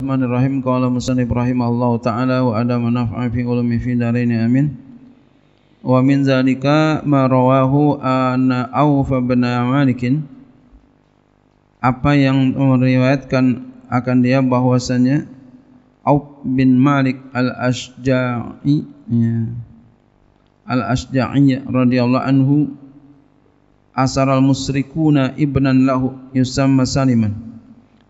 Bismillahirrahmanirrahim. Qala Musa Ibrahim Allah Ta'ala wa ada manafa'a fi ulumi fi darain amin. Wa min zalika ma rawahu an Auf bin Malik. Apa yang meriwayatkan akan dia bahwasanya Auf bin Malik Al-Asja'i ya, Al-Asja'i radhiyallahu anhu asar al-musyrikuna ibnan lahu yusamma Saliman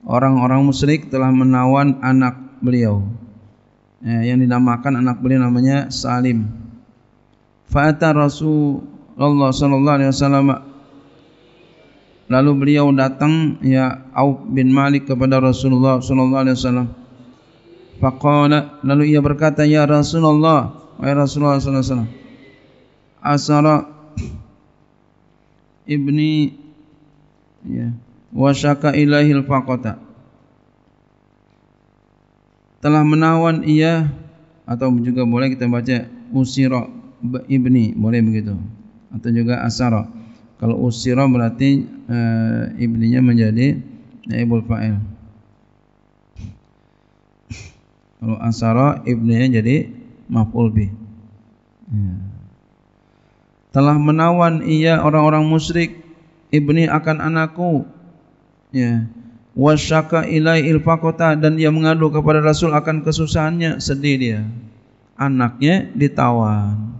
orang-orang musyrik telah menawan anak beliau eh, yang dinamakan anak beliau namanya Salim fa'ata Rasulullah sallallahu alaihi wasallam lalu beliau datang ya Auf bin Malik kepada Rasulullah sallallahu alaihi wasallam faqala lalu ia berkata ya Rasulullah ya Rasulullah sallallahu alaihi wasallam asara ibni ya yeah wa syaka ilahil faqata telah menawan ia atau juga boleh kita baca usira ibni boleh begitu atau juga asara kalau usira berarti e, ibninya menjadi naibul fa'il kalau asara ibninya jadi maf'ul bih ya. telah menawan ia orang-orang musyrik ibni akan anakku ya wasyaka ilai ilfakota dan dia mengadu kepada rasul akan kesusahannya sedih dia anaknya ditawan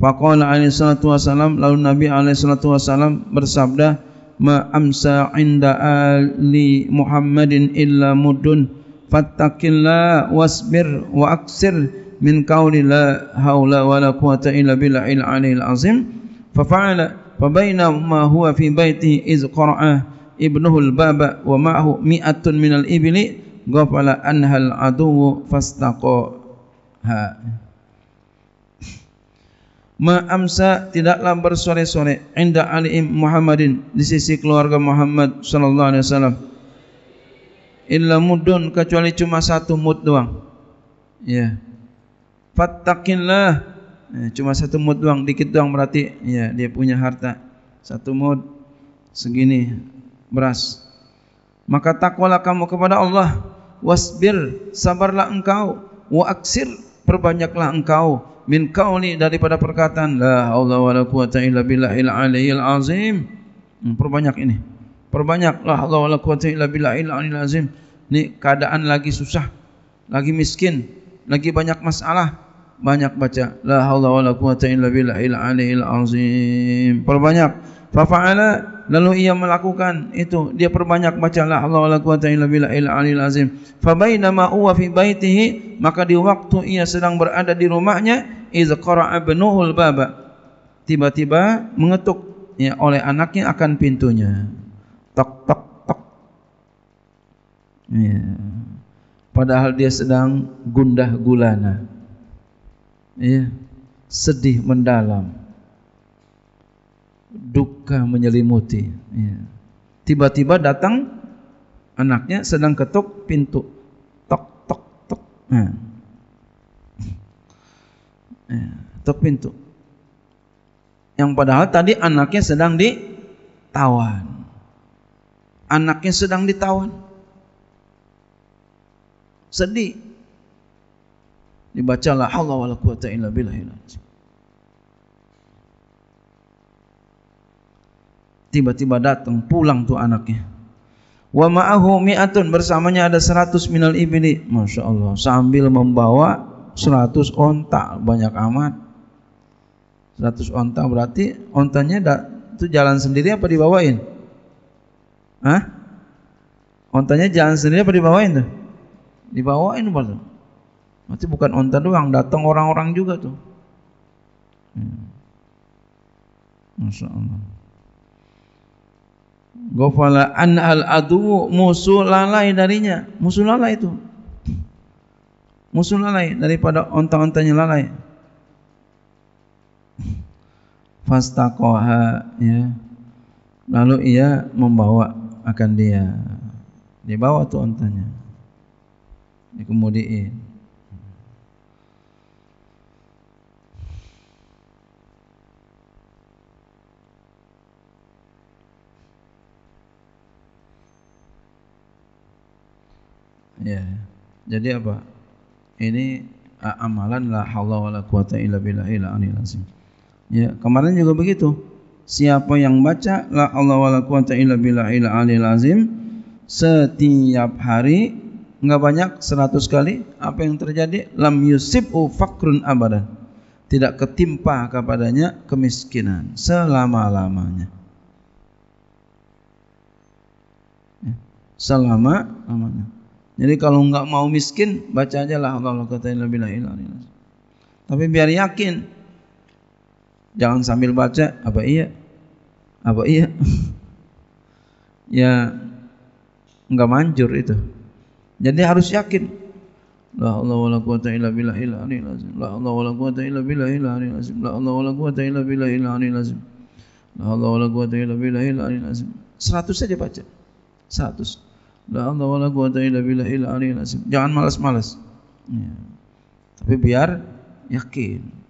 faqala alaihi salatu wasalam lalu nabi alaihi salatu wasalam bersabda ma amsa inda ali muhammadin illa mudun fattaqillah wasbir wa aksir min qawli la haula wala quwata illa billahil aliyil azim fa fa'ala fa bainama huwa fi baiti iz qara'ah ibnuhul baba wa ma'hu mi'atun minal ibli ghafala anhal aduwu fastaqaha Ma amsa tidaklah bersore-sore inda alim Muhammadin di sisi keluarga Muhammad sallallahu alaihi wasallam. Illa mudun kecuali cuma satu mud doang. Ya. Fattaqillah. Ya, cuma satu mud doang, dikit doang berarti ya dia punya harta. Satu mud segini beras. Maka takwalah kamu kepada Allah. Wasbir, sabarlah engkau. Wa aksir, perbanyaklah engkau. Min kauli daripada perkataan. La Allah wa la quwata illa billahil aliyyil azim. Hmm, perbanyak ini. Perbanyak. La Allah wa la quwata illa billahil aliyyil azim. Ini keadaan lagi susah. Lagi miskin. Lagi banyak masalah. Banyak baca. La Allah wa la quwata illa billahil aliyyil azim. Perbanyak. Fafa'ala. Fafa'ala lalu ia melakukan itu dia perbanyak baca la haula wala quwata illa billahi alil azim fa baina ma huwa fi baitihi maka di waktu ia sedang berada di rumahnya iz qara'a ibnuhul baba tiba-tiba mengetuk ya, oleh anaknya akan pintunya tok tok tok ya. padahal dia sedang gundah gulana ya. sedih mendalam duka menyelimuti. Ya. Tiba-tiba ya. datang anaknya sedang ketuk pintu. Tok, tok, tok. Ya. Ya. Tok pintu. Yang padahal tadi anaknya sedang ditawan. Anaknya sedang ditawan. Sedih. Dibacalah Allah wa la quwata illa billahi la tiba-tiba datang pulang tu anaknya. Wa ma'ahu mi'atun bersamanya ada 100 minal ibni. Masya Allah sambil membawa 100 onta banyak amat. 100 onta berarti ontanya itu jalan sendiri apa dibawain? Hah? Ontanya jalan sendiri apa dibawain tuh? Dibawain apa tuh? Berarti bukan onta doang, datang orang-orang juga tuh. Hmm. Masya Allah. Gofala an al adu musuh lalai darinya, musuh lalai itu. Musuh lalai daripada ontang ontanya lalai. Fastaqaha ya. Lalu ia membawa akan dia. Dibawa tu ontanya. Dikemudiin. Ya. Jadi apa? Ini amalan la haula wala quwata illa billah ila anil azim. Ya, kemarin juga begitu. Siapa yang baca la Allah wala quwata illa billah ila anil azim setiap hari enggak banyak 100 kali apa yang terjadi lam yusibu fakrun abadan tidak ketimpa kepadanya kemiskinan selama-lamanya selama lamanya selama -lamanya. Jadi kalau nggak mau miskin, baca aja lah haula wala lebih la Tapi biar yakin. Jangan sambil baca, apa iya? Apa iya? ya nggak manjur itu. Jadi harus yakin. La haula wala quwata illa billah illa aliyil La haula wala quwata illa billah illa aliyil La haula wala quwata illa billah illa aliyil La haula wala quwata illa billah illa aliyil azim. 100 saja baca. 100. La anda wala quwata illa billah illa aliyah Jangan malas-malas. Ya. Tapi biar yakin.